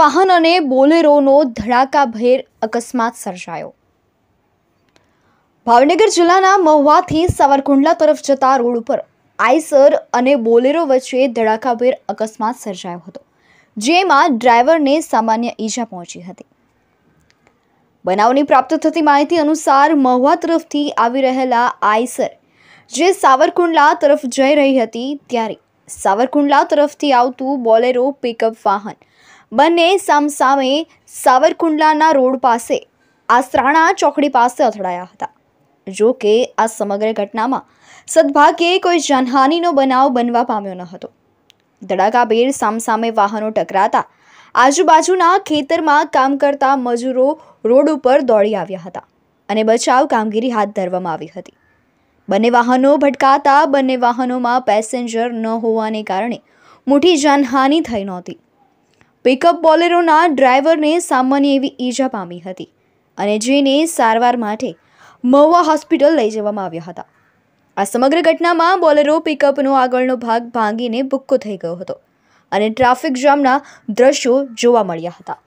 વાહન અને બોલેરોનો ધડાકાભેર અકસ્માત સર્જાયો ભાવનગર જિલ્લાના મહુવાથી સાવરકુંડલા તરફ જતા રોડ ઉપર આઈસર અને બોલેરો વચ્ચે ધડાકાભેર અકસ્માત સર્જાયો હતો જેમાં ડ્રાઈવરને સામાન્ય ઈજા પહોંચી હતી બનાવની પ્રાપ્ત થતી માહિતી અનુસાર મહુવા તરફથી આવી રહેલા આઈસર જે સાવરકુંડલા તરફ જઈ રહી હતી ત્યારે સાવરકુંડલા તરફથી આવતું બોલેરો પિકઅપ વાહન બંને સામસામે સાવરકુંડલાના રોડ પાસે આસરાણા ચોકડી પાસે અથડાયા હતા જો કે આ સમગ્ર ઘટનામાં સદભાગ્યે કોઈ જાનહાનિનો બનાવ બનવા પામ્યો ન હતો ધડાકાભેર સામસામે વાહનો ટકરાતા આજુબાજુના ખેતરમાં કામ કરતા મજૂરો રોડ ઉપર દોડી આવ્યા હતા અને બચાવ કામગીરી હાથ ધરવામાં આવી હતી બંને વાહનો ભટકાતા બંને વાહનોમાં પેસેન્જર ન હોવાને કારણે મોટી જાનહાનિ થઈ નહોતી પિકઅપ બોલેરોના ડ્રાઈવરને સામાન્ય એવી ઈજા પામી હતી અને જેને સારવાર માટે મહુવા હોસ્પિટલ લઈ જવામાં આવ્યા હતા આ સમગ્ર ઘટનામાં બોલેરો પિકઅપનો આગળનો ભાગ ભાંગીને ભૂક્કો થઈ ગયો હતો અને ટ્રાફિક જામના દ્રશ્યો જોવા મળ્યા હતા